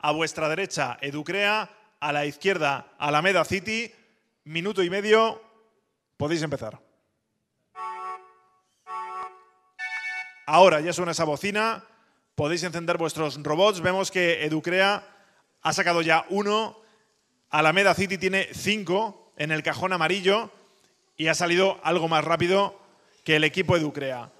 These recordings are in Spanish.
A vuestra derecha, Educrea. A la izquierda, Alameda City. Minuto y medio. Podéis empezar. Ahora ya suena esa bocina. Podéis encender vuestros robots. Vemos que Educrea ha sacado ya uno. Alameda City tiene cinco en el cajón amarillo. Y ha salido algo más rápido que el equipo Educrea.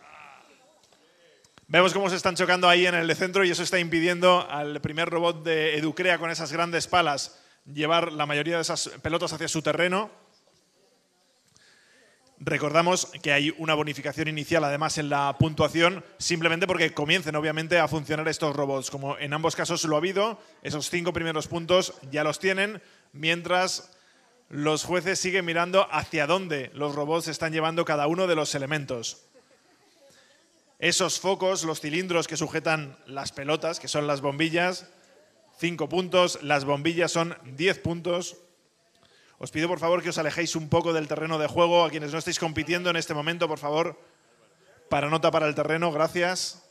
Vemos cómo se están chocando ahí en el centro y eso está impidiendo al primer robot de Educrea con esas grandes palas llevar la mayoría de esas pelotas hacia su terreno. Recordamos que hay una bonificación inicial además en la puntuación, simplemente porque comiencen obviamente a funcionar estos robots. Como en ambos casos lo ha habido, esos cinco primeros puntos ya los tienen, mientras los jueces siguen mirando hacia dónde los robots están llevando cada uno de los elementos. Esos focos, los cilindros que sujetan las pelotas, que son las bombillas, cinco puntos, las bombillas son 10 puntos. Os pido por favor que os alejéis un poco del terreno de juego, a quienes no estáis compitiendo en este momento, por favor, para nota para el terreno, gracias.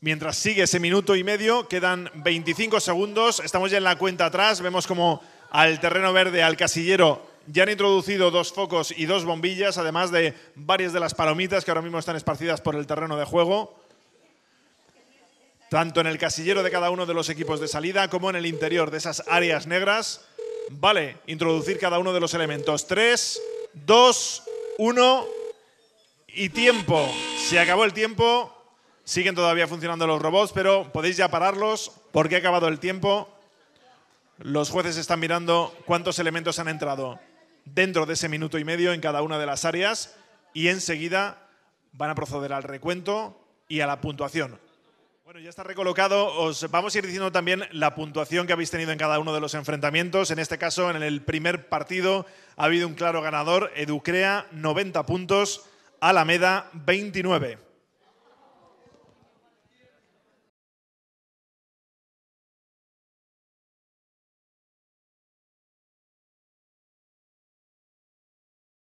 Mientras sigue ese minuto y medio, quedan 25 segundos, estamos ya en la cuenta atrás, vemos como al terreno verde, al casillero, ya han introducido dos focos y dos bombillas, además de varias de las palomitas que ahora mismo están esparcidas por el terreno de juego, tanto en el casillero de cada uno de los equipos de salida como en el interior de esas áreas negras. Vale, introducir cada uno de los elementos. Tres, dos, uno… y tiempo. Se acabó el tiempo. Siguen todavía funcionando los robots, pero podéis ya pararlos porque ha acabado el tiempo. Los jueces están mirando cuántos elementos han entrado dentro de ese minuto y medio en cada una de las áreas y enseguida van a proceder al recuento y a la puntuación. Bueno, ya está recolocado. Os vamos a ir diciendo también la puntuación que habéis tenido en cada uno de los enfrentamientos. En este caso, en el primer partido ha habido un claro ganador. Educrea, 90 puntos. Alameda, 29.